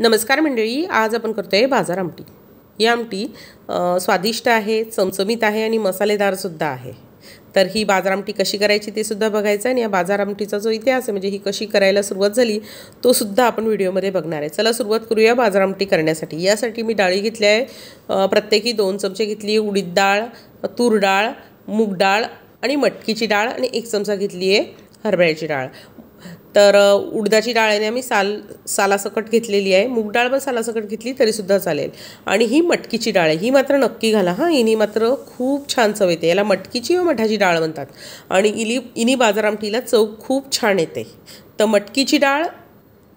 नमस्कार मंडळी आज आपण करतो आहे बाजार आमटी ही आमटी स्वादिष्ट आहे चमचमीत आहे आणि मसालेदारसुद्धा आहे तर ही बाजार आमटी कशी करायची ते सुद्धा बघायचं आणि या बाजार आमटीचा जो इतिहास आहे म्हणजे ही कशी करायला सुरुवात झाली तो सुद्धा आपण व्हिडिओमध्ये बघणार आहे चला सुरुवात करूया बाजार आमटी करण्यासाठी यासाठी मी डाळी घेतली आहे प्रत्येकी दोन चमचे घेतली आहे उडीद डाळ तूर डाळ मूग डाळ आणि मटकीची डाळ आणि एक चमचा घेतली आहे हरभऱ्याची डाळ तर उडदाची डाळ आहे आम्ही साल सालासकट घेतलेली आहे मूग डाळ पण सालासकट घेतली तरीसुद्धा चालेल आणि ही मटकीची डाळ आहे ही मात्र नक्की घाला हां इनी मात्र खूप छान चव येते याला मटकीची व मठाची डाळ म्हणतात आणि इली इनी बाजार चव खूप छान येते तर मटकीची डाळ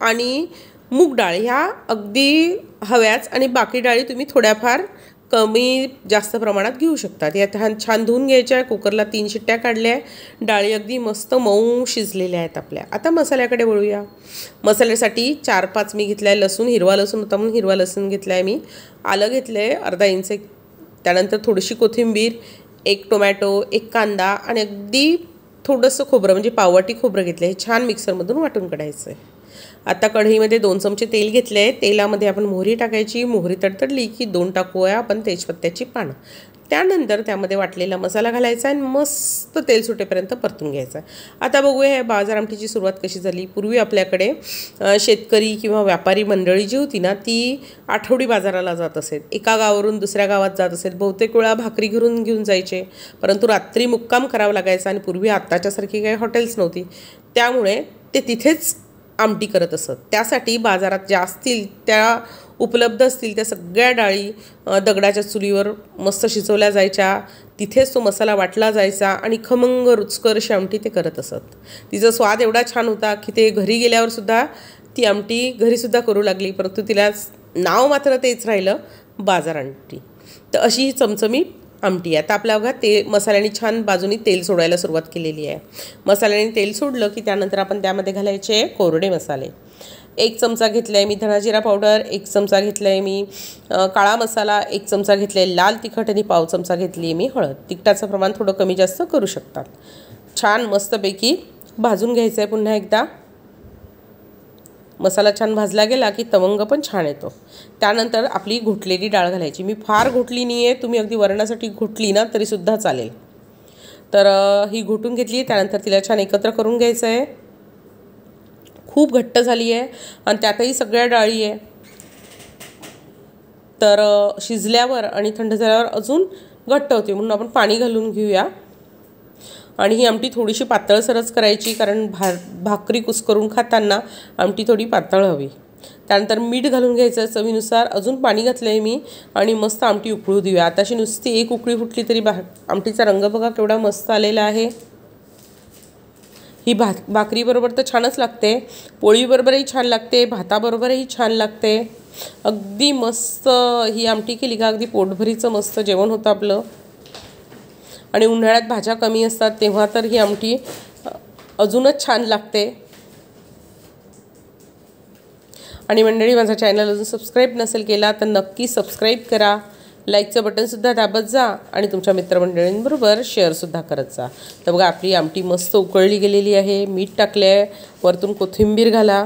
आणि मूग डाळ ह्या अगदी हव्याच आणि बाकी डाळी तुम्ही थोड्याफार कमी जास्त प्रमाणात घेऊ शकतात या छान छान धुवून घ्यायच्या आहे कुकरला तीन शिट्ट्या काढल्या आहे डाळी अगदी मस्त मऊ शिजलेल्या आहेत आपल्या आता मसाल्याकडे वळूया मसाल्यासाठी चार पाच मी घेतला आहे लसूण हिरवा लसूण होता म्हणून हिरवा लसूण घेतला आहे मी आलं घेतलं आहे अर्धा इंच त्यानंतर थोडीशी कोथिंबीर एक टोमॅटो एक कांदा आणि अगदी थोडंसं खोबरं म्हणजे पाववाटी खोबरं घेतलं हे छान मिक्सरमधून वाटून काढायचं आहे आता कढईमध्ये दोन चमचे तेल घेतले आहे तेलामध्ये आपण मोहरी टाकायची मोहरी तडतडली की दोन टाकूया आपण तेजपत्त्याची पानं त्यानंतर त्यामध्ये वाटलेला मसाला घालायचा आणि मस्त तेल सुटेपर्यंत परतून घ्यायचा आता बघूया ह्या बाजार आमटीची सुरुवात कशी झाली पूर्वी आपल्याकडे शेतकरी किंवा व्यापारी मंडळी जी होती ना ती आठवडी बाजाराला जात असेल एका गावावरून दुसऱ्या गावात जात असेल बहुतेक वेळा भाकरी घेऊन घेऊन जायचे परंतु रात्री मुक्काम करावा लागायचा आणि पूर्वी आत्ताच्यासारखी काही हॉटेल्स नव्हती त्यामुळे ते तिथेच आमटी करत असत त्यासाठी बाजारात ज्या असतील त्या उपलब्ध असतील त्या सगळ्या डाळी दगडाच्या चुलीवर मस्त शिजवल्या जायच्या तिथेच तो मसाला वाटला जायचा आणि खमंग रुचकर अशी आमटी ते करत असत तिचा स्वाद एवढा छान होता की ते घरी गेल्यावरसुद्धा ती आमटी घरीसुद्धा करू लागली परंतु तिला नाव मात्र तेच राहिलं बाजार आमटी तर अशी ही चमचमीत आमटी आहे आता आपल्या बघा ते मसाल्याने छान बाजूनी तेल सोडायला सुरुवात केलेली आहे मसाल्याने तेल सोडलं की त्यानंतर आपण त्यामध्ये घालायचे कोरडे मसाले एक चमचा घेतला आहे मी धनाजिरा पावडर एक चमचा घेतला आहे मी काळा मसाला एक चमचा घेतला आहे लाल तिखट आणि पाव चमचा घेतली आहे मी हळद तिखटाचं प्रमाण थोडं कमी जास्त करू शकतात छान मस्तपैकी भाजून घ्यायचं आहे पुन्हा एकदा मसाला छान भाजला गेला की तवंग पण छान येतो त्यानंतर आपली घोटलेली डाळ घालायची मी फार घोटली नाही आहे तुम्ही अगदी वरणासाठी घोटली ना तरीसुद्धा चालेल तर ही घोटून घेतली त्यानंतर तिला छान एकत्र करून घ्यायचं आहे खूप घट्ट झाली आहे आणि त्यातही सगळ्या डाळी आहे तर शिजल्यावर आणि थंड झाल्यावर अजून घट्ट होते म्हणून आपण पाणी घालून घेऊया आणि ही आमटी थोडीशी पातळसरच करायची कारण भा भाकरी कुसकरून खाताना आमटी थोडी पातळ हवी त्यानंतर मीठ घालून घ्यायचं चवीनुसार अजून पाणी घातलं आहे मी आणि मस्त आमटी उकळू देऊया अशी नुसती एक उकळी फुटली तरी भा आमटीचा रंग बघा केवढा मस्त आलेला आहे ही भा भाकरीबरोबर तर छानच लागते पोळीबरोबरही छान लागते भाताबरोबरही छान लागते अगदी मस्त ही आमटी केली का अगदी पोटभरीचं मस्त जेवण होतं आपलं आणि उन्हाळ्यात भाज्या कमी असतात तेव्हा तर ही आमटी अजूनच छान लागते आणि मंडळी माझा चॅनल अजून सबस्क्राईब नसेल केला तर नक्की सबस्क्राईब करा लाईकचं बटनसुद्धा दाबत जा आणि तुमच्या मित्रमंडळींबरोबर शेअरसुद्धा करत जा तर बघा आपली आमटी मस्त उकळली गेलेली आहे मीठ टाकले आहे वरतून कोथिंबीर घाला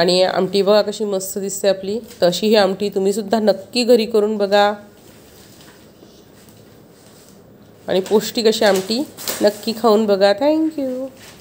आणि आमटी बघा कशी मस्त दिसते आपली तशी ही आमटी तुम्हीसुद्धा नक्की घरी करून बघा आणि पौष्टिक अशी आमटी नक्की खाऊन बघा थँक्यू